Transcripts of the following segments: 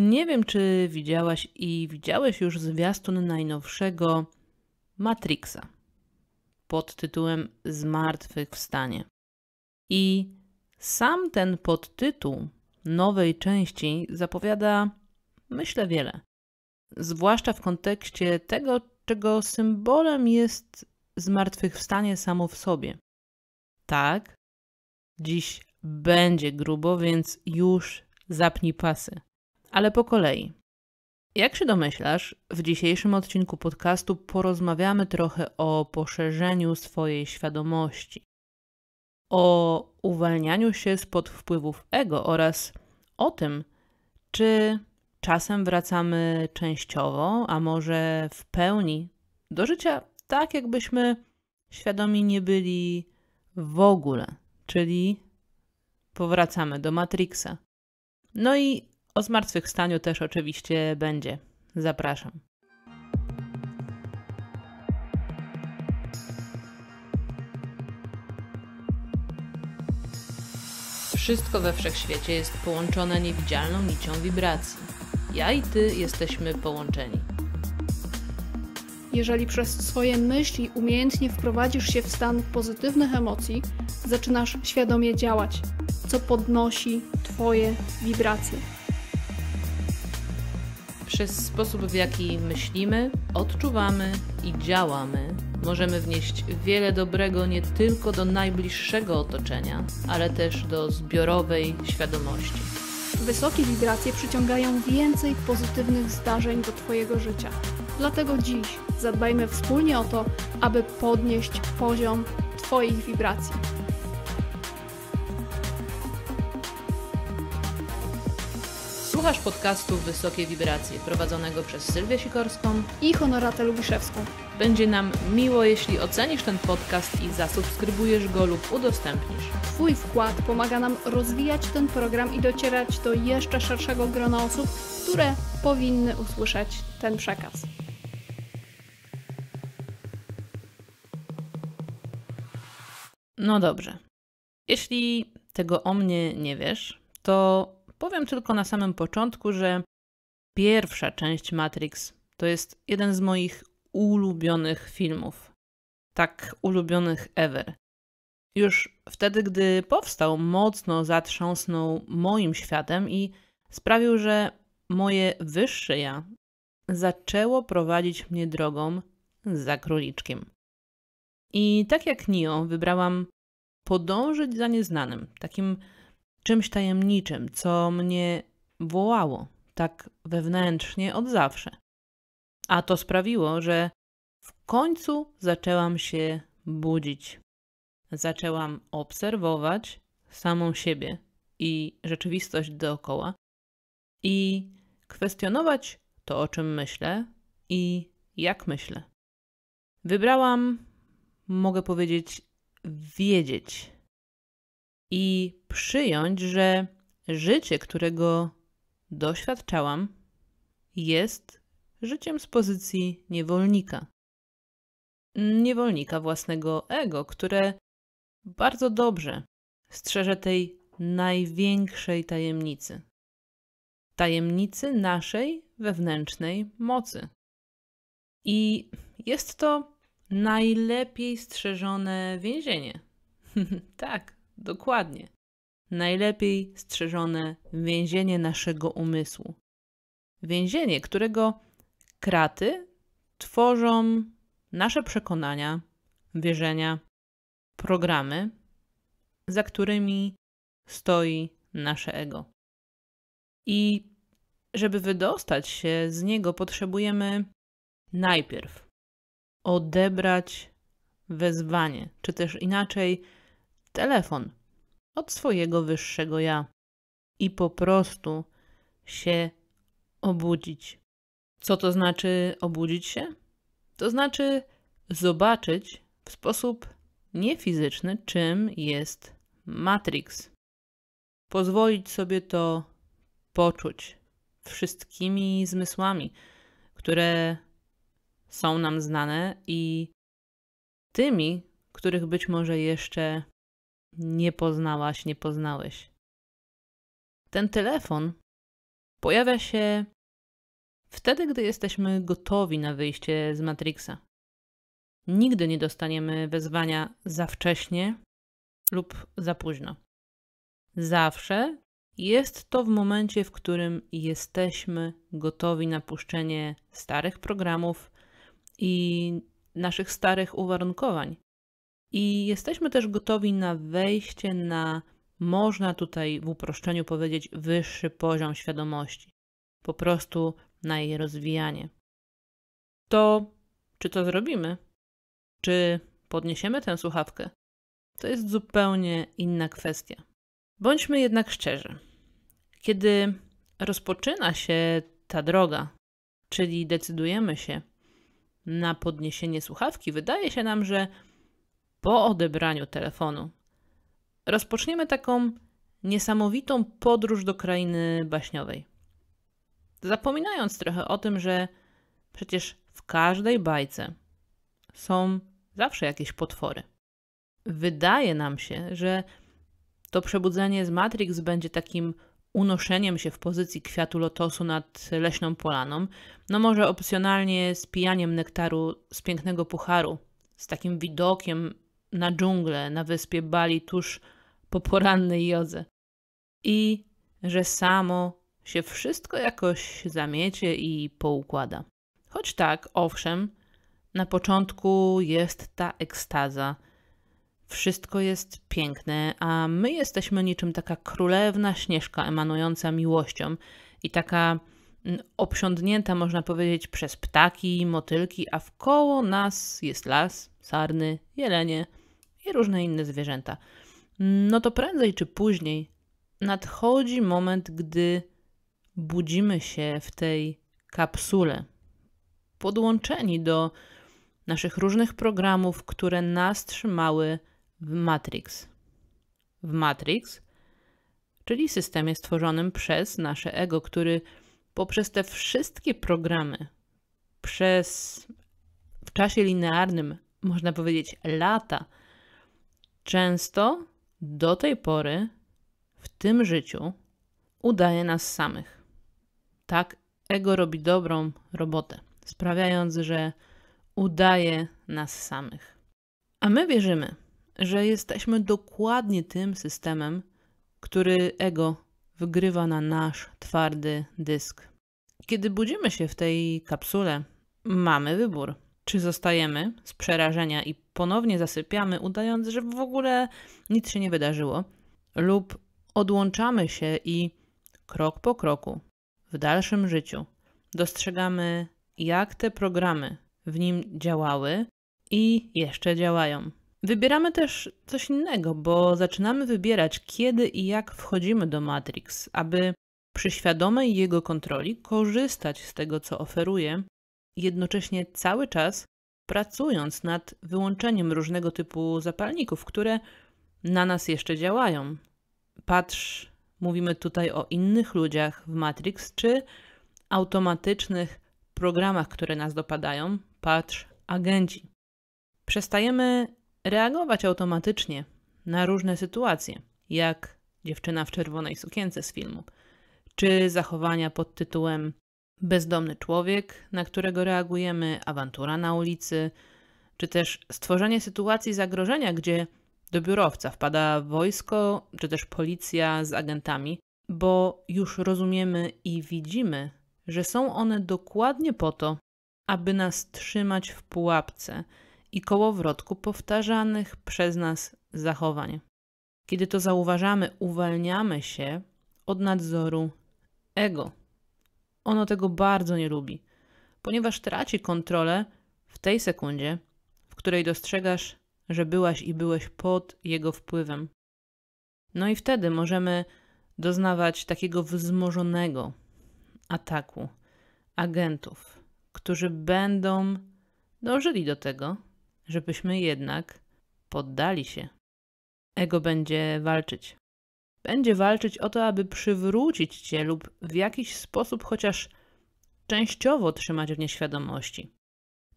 Nie wiem, czy widziałaś i widziałeś już zwiastun najnowszego Matrixa pod tytułem Zmartwychwstanie. I sam ten podtytuł nowej części zapowiada, myślę, wiele. Zwłaszcza w kontekście tego, czego symbolem jest zmartwychwstanie samo w sobie. Tak, dziś będzie grubo, więc już zapnij pasy ale po kolei. Jak się domyślasz, w dzisiejszym odcinku podcastu porozmawiamy trochę o poszerzeniu swojej świadomości, o uwalnianiu się spod wpływów ego oraz o tym, czy czasem wracamy częściowo, a może w pełni do życia tak, jakbyśmy świadomi nie byli w ogóle, czyli powracamy do Matrixa. No i o zmartwychwstaniu też oczywiście będzie. Zapraszam. Wszystko we wszechświecie jest połączone niewidzialną nicią wibracji. Ja i ty jesteśmy połączeni. Jeżeli przez swoje myśli umiejętnie wprowadzisz się w stan pozytywnych emocji, zaczynasz świadomie działać, co podnosi Twoje wibracje. Przez sposób, w jaki myślimy, odczuwamy i działamy, możemy wnieść wiele dobrego nie tylko do najbliższego otoczenia, ale też do zbiorowej świadomości. Wysokie wibracje przyciągają więcej pozytywnych zdarzeń do Twojego życia. Dlatego dziś zadbajmy wspólnie o to, aby podnieść poziom Twoich wibracji. Słuchasz podcastu Wysokie Wibracje, prowadzonego przez Sylwię Sikorską i Honoratę Lubiszewską. Będzie nam miło, jeśli ocenisz ten podcast i zasubskrybujesz go lub udostępnisz. Twój wkład pomaga nam rozwijać ten program i docierać do jeszcze szerszego grona osób, które powinny usłyszeć ten przekaz. No dobrze. Jeśli tego o mnie nie wiesz, to Powiem tylko na samym początku, że pierwsza część Matrix to jest jeden z moich ulubionych filmów. Tak ulubionych ever. Już wtedy, gdy powstał, mocno zatrząsnął moim światem i sprawił, że moje wyższe ja zaczęło prowadzić mnie drogą za króliczkiem. I tak jak Nio, wybrałam podążyć za nieznanym, takim czymś tajemniczym, co mnie wołało tak wewnętrznie od zawsze. A to sprawiło, że w końcu zaczęłam się budzić. Zaczęłam obserwować samą siebie i rzeczywistość dookoła i kwestionować to, o czym myślę i jak myślę. Wybrałam, mogę powiedzieć, wiedzieć i przyjąć, że życie, którego doświadczałam, jest życiem z pozycji niewolnika. Niewolnika własnego ego, które bardzo dobrze strzeże tej największej tajemnicy tajemnicy naszej wewnętrznej mocy. I jest to najlepiej strzeżone więzienie. tak, Dokładnie. Najlepiej strzeżone więzienie naszego umysłu. Więzienie, którego kraty tworzą nasze przekonania, wierzenia, programy, za którymi stoi nasze ego. I żeby wydostać się z niego, potrzebujemy najpierw odebrać wezwanie, czy też inaczej telefon od swojego wyższego ja i po prostu się obudzić. Co to znaczy obudzić się? To znaczy zobaczyć w sposób niefizyczny, czym jest Matrix. Pozwolić sobie to poczuć wszystkimi zmysłami, które są nam znane i tymi, których być może jeszcze nie poznałaś, nie poznałeś. Ten telefon pojawia się wtedy, gdy jesteśmy gotowi na wyjście z Matrixa. Nigdy nie dostaniemy wezwania za wcześnie lub za późno. Zawsze jest to w momencie, w którym jesteśmy gotowi na puszczenie starych programów i naszych starych uwarunkowań. I jesteśmy też gotowi na wejście na, można tutaj w uproszczeniu powiedzieć, wyższy poziom świadomości, po prostu na jej rozwijanie. To, czy to zrobimy, czy podniesiemy tę słuchawkę, to jest zupełnie inna kwestia. Bądźmy jednak szczerzy. Kiedy rozpoczyna się ta droga, czyli decydujemy się na podniesienie słuchawki, wydaje się nam, że po odebraniu telefonu. Rozpoczniemy taką niesamowitą podróż do krainy baśniowej. Zapominając trochę o tym, że przecież w każdej bajce są zawsze jakieś potwory. Wydaje nam się, że to przebudzenie z Matrix będzie takim unoszeniem się w pozycji kwiatu lotosu nad leśną polaną, no może opcjonalnie z pijaniem nektaru z pięknego pucharu, z takim widokiem na dżunglę na wyspie Bali tuż po porannej jodze. I że samo się wszystko jakoś zamiecie i poukłada. Choć tak, owszem, na początku jest ta ekstaza. Wszystko jest piękne, a my jesteśmy niczym taka królewna śnieżka emanująca miłością i taka mm, obsiądnięta, można powiedzieć, przez ptaki, motylki, a wkoło nas jest las, sarny, jelenie – i różne inne zwierzęta, no to prędzej czy później nadchodzi moment, gdy budzimy się w tej kapsule, podłączeni do naszych różnych programów, które nas trzymały w Matrix. W Matrix, czyli systemie stworzonym przez nasze ego, który poprzez te wszystkie programy, przez w czasie linearnym, można powiedzieć lata, Często do tej pory w tym życiu udaje nas samych. Tak, ego robi dobrą robotę, sprawiając, że udaje nas samych. A my wierzymy, że jesteśmy dokładnie tym systemem, który ego wygrywa na nasz twardy dysk. Kiedy budzimy się w tej kapsule, mamy wybór czy zostajemy z przerażenia i ponownie zasypiamy, udając, że w ogóle nic się nie wydarzyło, lub odłączamy się i krok po kroku w dalszym życiu dostrzegamy, jak te programy w nim działały i jeszcze działają. Wybieramy też coś innego, bo zaczynamy wybierać, kiedy i jak wchodzimy do Matrix, aby przy świadomej jego kontroli korzystać z tego, co oferuje, jednocześnie cały czas pracując nad wyłączeniem różnego typu zapalników, które na nas jeszcze działają. Patrz, mówimy tutaj o innych ludziach w Matrix czy automatycznych programach, które nas dopadają. Patrz, agenci. Przestajemy reagować automatycznie na różne sytuacje, jak dziewczyna w czerwonej sukience z filmu, czy zachowania pod tytułem bezdomny człowiek, na którego reagujemy, awantura na ulicy, czy też stworzenie sytuacji zagrożenia, gdzie do biurowca wpada wojsko, czy też policja z agentami, bo już rozumiemy i widzimy, że są one dokładnie po to, aby nas trzymać w pułapce i kołowrotku powtarzanych przez nas zachowań. Kiedy to zauważamy, uwalniamy się od nadzoru ego. Ono tego bardzo nie lubi, ponieważ traci kontrolę w tej sekundzie, w której dostrzegasz, że byłaś i byłeś pod jego wpływem. No i wtedy możemy doznawać takiego wzmożonego ataku agentów, którzy będą dążyli do tego, żebyśmy jednak poddali się. Ego będzie walczyć będzie walczyć o to, aby przywrócić cię lub w jakiś sposób chociaż częściowo trzymać w nieświadomości.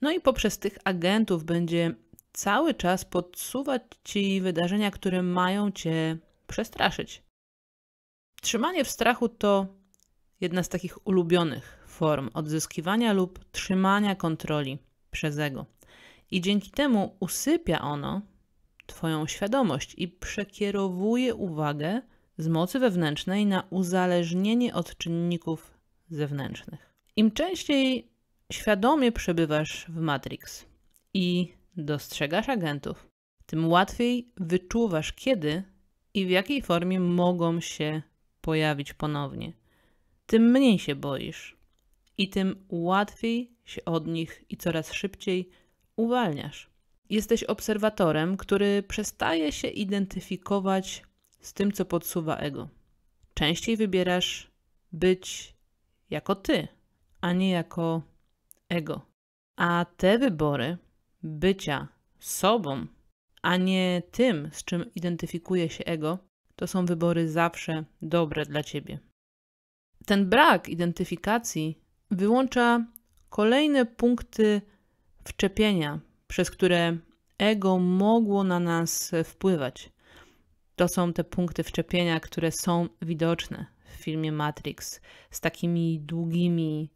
No i poprzez tych agentów będzie cały czas podsuwać ci wydarzenia, które mają cię przestraszyć. Trzymanie w strachu to jedna z takich ulubionych form odzyskiwania lub trzymania kontroli przez ego. I dzięki temu usypia ono Twoją świadomość i przekierowuje uwagę z mocy wewnętrznej na uzależnienie od czynników zewnętrznych. Im częściej świadomie przebywasz w Matrix i dostrzegasz agentów, tym łatwiej wyczuwasz kiedy i w jakiej formie mogą się pojawić ponownie. Tym mniej się boisz i tym łatwiej się od nich i coraz szybciej uwalniasz. Jesteś obserwatorem, który przestaje się identyfikować z tym, co podsuwa ego. Częściej wybierasz być jako ty, a nie jako ego. A te wybory bycia sobą, a nie tym, z czym identyfikuje się ego, to są wybory zawsze dobre dla ciebie. Ten brak identyfikacji wyłącza kolejne punkty wczepienia, przez które ego mogło na nas wpływać. To są te punkty wczepienia, które są widoczne w filmie Matrix z takimi długimi,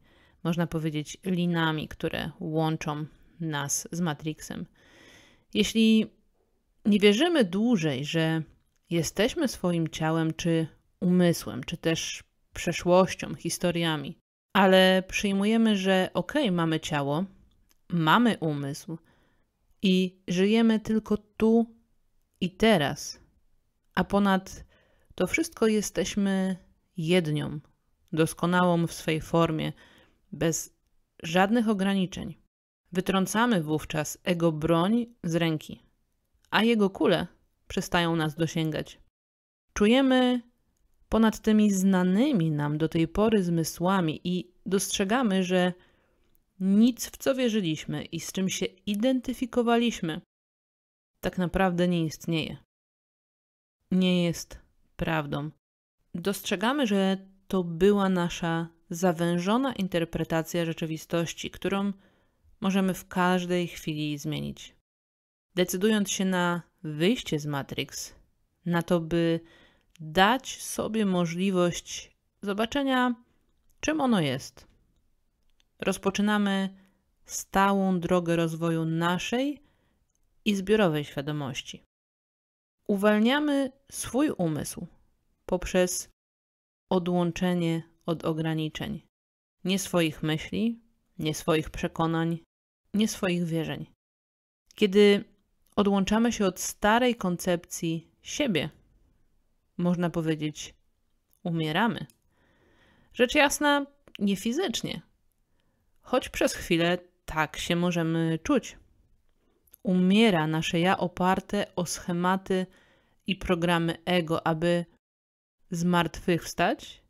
można powiedzieć, linami, które łączą nas z Matrixem. Jeśli nie wierzymy dłużej, że jesteśmy swoim ciałem czy umysłem, czy też przeszłością, historiami, ale przyjmujemy, że okej, okay, mamy ciało, mamy umysł i żyjemy tylko tu i teraz a ponad to wszystko jesteśmy jednią, doskonałą w swej formie, bez żadnych ograniczeń. Wytrącamy wówczas ego broń z ręki, a jego kule przestają nas dosięgać. Czujemy ponad tymi znanymi nam do tej pory zmysłami i dostrzegamy, że nic, w co wierzyliśmy i z czym się identyfikowaliśmy, tak naprawdę nie istnieje nie jest prawdą. Dostrzegamy, że to była nasza zawężona interpretacja rzeczywistości, którą możemy w każdej chwili zmienić. Decydując się na wyjście z Matrix, na to, by dać sobie możliwość zobaczenia, czym ono jest, rozpoczynamy stałą drogę rozwoju naszej i zbiorowej świadomości uwalniamy swój umysł poprzez odłączenie od ograniczeń. Nie swoich myśli, nie swoich przekonań, nie swoich wierzeń. Kiedy odłączamy się od starej koncepcji siebie, można powiedzieć, umieramy. Rzecz jasna, nie fizycznie, choć przez chwilę tak się możemy czuć umiera nasze ja oparte o schematy i programy ego, aby zmartwychwstać,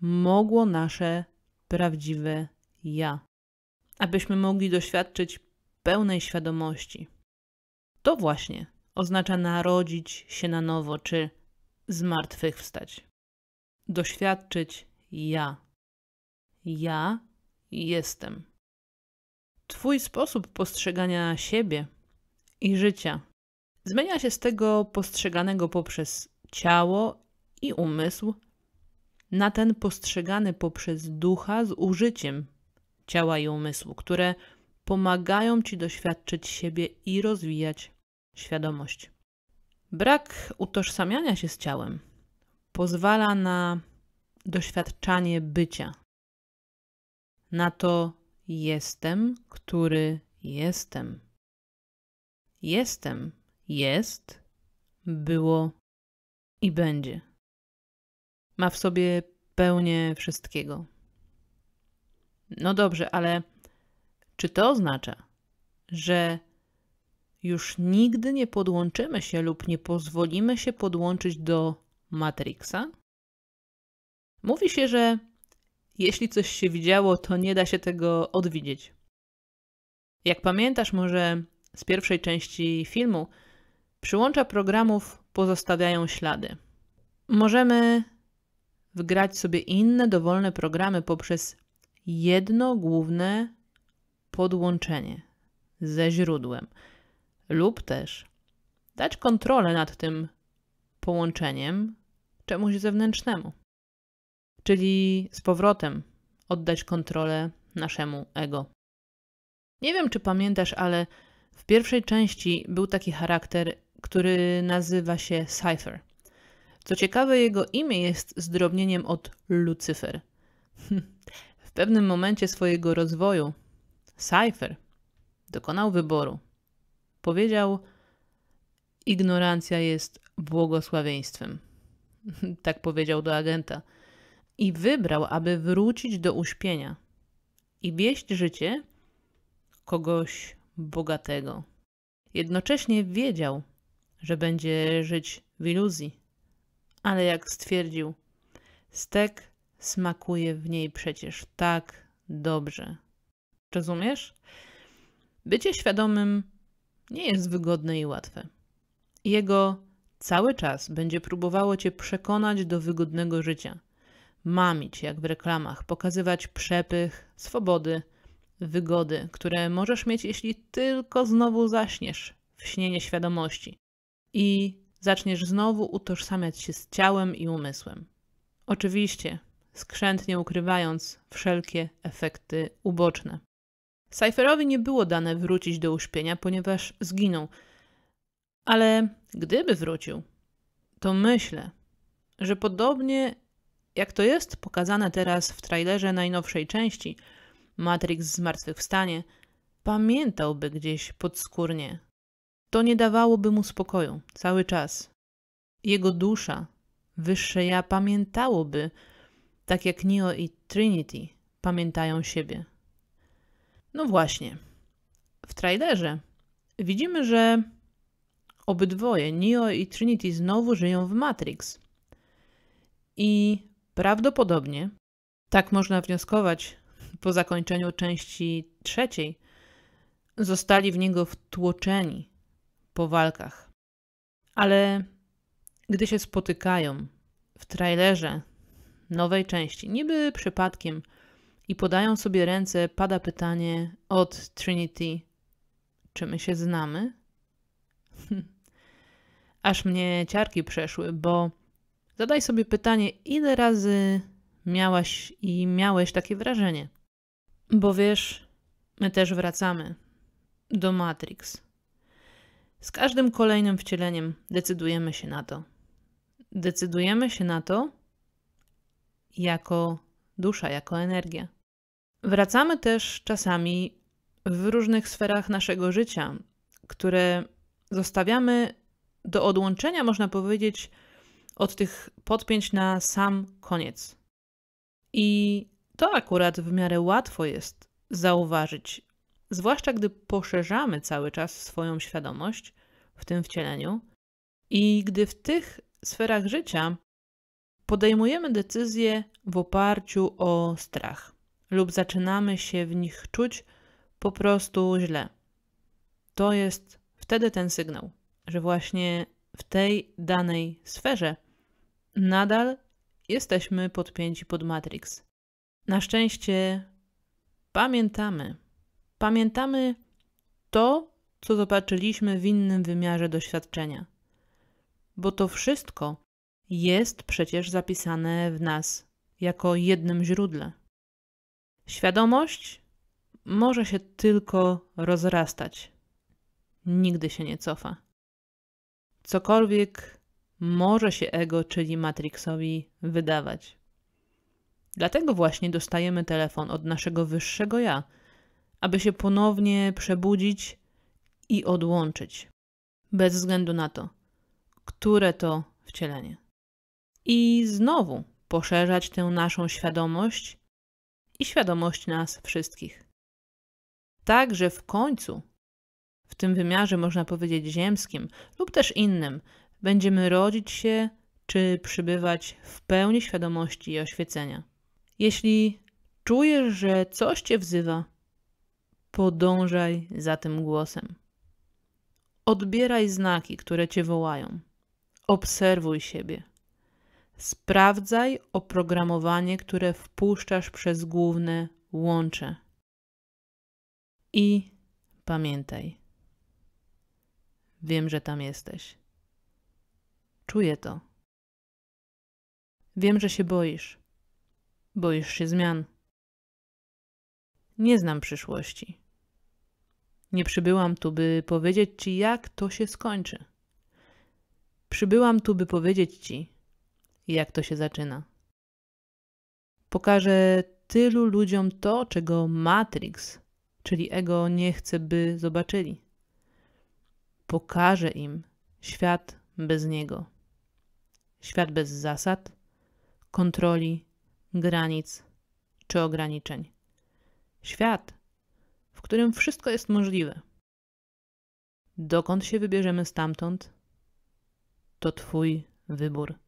mogło nasze prawdziwe ja, abyśmy mogli doświadczyć pełnej świadomości. To właśnie oznacza narodzić się na nowo, czy zmartwychwstać. Doświadczyć ja. Ja jestem. Twój sposób postrzegania siebie i życia. Zmienia się z tego postrzeganego poprzez ciało i umysł na ten postrzegany poprzez ducha z użyciem ciała i umysłu, które pomagają ci doświadczyć siebie i rozwijać świadomość. Brak utożsamiania się z ciałem pozwala na doświadczanie bycia, na to jestem, który jestem. Jestem, jest, było i będzie. Ma w sobie pełnię wszystkiego. No dobrze, ale czy to oznacza, że już nigdy nie podłączymy się lub nie pozwolimy się podłączyć do Matrixa? Mówi się, że jeśli coś się widziało, to nie da się tego odwidzieć. Jak pamiętasz, może z pierwszej części filmu, przyłącza programów pozostawiają ślady. Możemy wgrać sobie inne dowolne programy poprzez jedno główne podłączenie ze źródłem, lub też dać kontrolę nad tym połączeniem czemuś zewnętrznemu, czyli z powrotem oddać kontrolę naszemu ego. Nie wiem, czy pamiętasz, ale w pierwszej części był taki charakter, który nazywa się Cypher. Co ciekawe, jego imię jest zdrobnieniem od Lucyfer. Hm, w pewnym momencie swojego rozwoju Cypher dokonał wyboru. Powiedział: Ignorancja jest błogosławieństwem. tak powiedział do agenta. I wybrał, aby wrócić do uśpienia i wieść życie kogoś bogatego. Jednocześnie wiedział, że będzie żyć w iluzji, ale jak stwierdził, stek smakuje w niej przecież tak dobrze. Rozumiesz? Bycie świadomym nie jest wygodne i łatwe. Jego cały czas będzie próbowało cię przekonać do wygodnego życia, mamić jak w reklamach, pokazywać przepych, swobody wygody, które możesz mieć, jeśli tylko znowu zaśniesz w śnie nieświadomości i zaczniesz znowu utożsamiać się z ciałem i umysłem. Oczywiście, skrzętnie ukrywając wszelkie efekty uboczne. Cypherowi nie było dane wrócić do uśpienia, ponieważ zginął. Ale gdyby wrócił, to myślę, że podobnie jak to jest pokazane teraz w trailerze najnowszej części – Matrix zmartwychwstanie, pamiętałby gdzieś podskórnie. To nie dawałoby mu spokoju cały czas. Jego dusza, wyższe ja, pamiętałoby, tak jak Neo i Trinity pamiętają siebie. No właśnie. W trailerze widzimy, że obydwoje, Neo i Trinity, znowu żyją w Matrix. I prawdopodobnie, tak można wnioskować po zakończeniu części trzeciej zostali w niego wtłoczeni po walkach. Ale gdy się spotykają w trailerze nowej części, niby przypadkiem, i podają sobie ręce, pada pytanie od Trinity: Czy my się znamy? Aż mnie ciarki przeszły, bo zadaj sobie pytanie, ile razy miałaś i miałeś takie wrażenie. Bo wiesz, my też wracamy do Matrix. Z każdym kolejnym wcieleniem decydujemy się na to. Decydujemy się na to jako dusza, jako energia. Wracamy też czasami w różnych sferach naszego życia, które zostawiamy do odłączenia, można powiedzieć, od tych podpięć na sam koniec. I to akurat w miarę łatwo jest zauważyć, zwłaszcza gdy poszerzamy cały czas swoją świadomość w tym wcieleniu i gdy w tych sferach życia podejmujemy decyzje w oparciu o strach lub zaczynamy się w nich czuć po prostu źle. To jest wtedy ten sygnał, że właśnie w tej danej sferze nadal jesteśmy podpięci pod Matrix na szczęście pamiętamy. Pamiętamy to, co zobaczyliśmy w innym wymiarze doświadczenia. Bo to wszystko jest przecież zapisane w nas jako jednym źródle. Świadomość może się tylko rozrastać. Nigdy się nie cofa. Cokolwiek może się ego, czyli Matrixowi, wydawać. Dlatego właśnie dostajemy telefon od naszego wyższego ja, aby się ponownie przebudzić i odłączyć, bez względu na to, które to wcielenie. I znowu poszerzać tę naszą świadomość i świadomość nas wszystkich. Także w końcu, w tym wymiarze można powiedzieć ziemskim lub też innym, będziemy rodzić się czy przybywać w pełni świadomości i oświecenia. Jeśli czujesz, że coś cię wzywa, podążaj za tym głosem. Odbieraj znaki, które cię wołają. Obserwuj siebie. Sprawdzaj oprogramowanie, które wpuszczasz przez główne łącze. I pamiętaj. Wiem, że tam jesteś. Czuję to. Wiem, że się boisz. Boisz się zmian. Nie znam przyszłości. Nie przybyłam tu, by powiedzieć ci, jak to się skończy. Przybyłam tu, by powiedzieć ci, jak to się zaczyna. Pokażę tylu ludziom to, czego Matrix, czyli ego, nie chce, by zobaczyli. Pokażę im świat bez niego. Świat bez zasad, kontroli granic czy ograniczeń. Świat, w którym wszystko jest możliwe. Dokąd się wybierzemy stamtąd, to Twój wybór.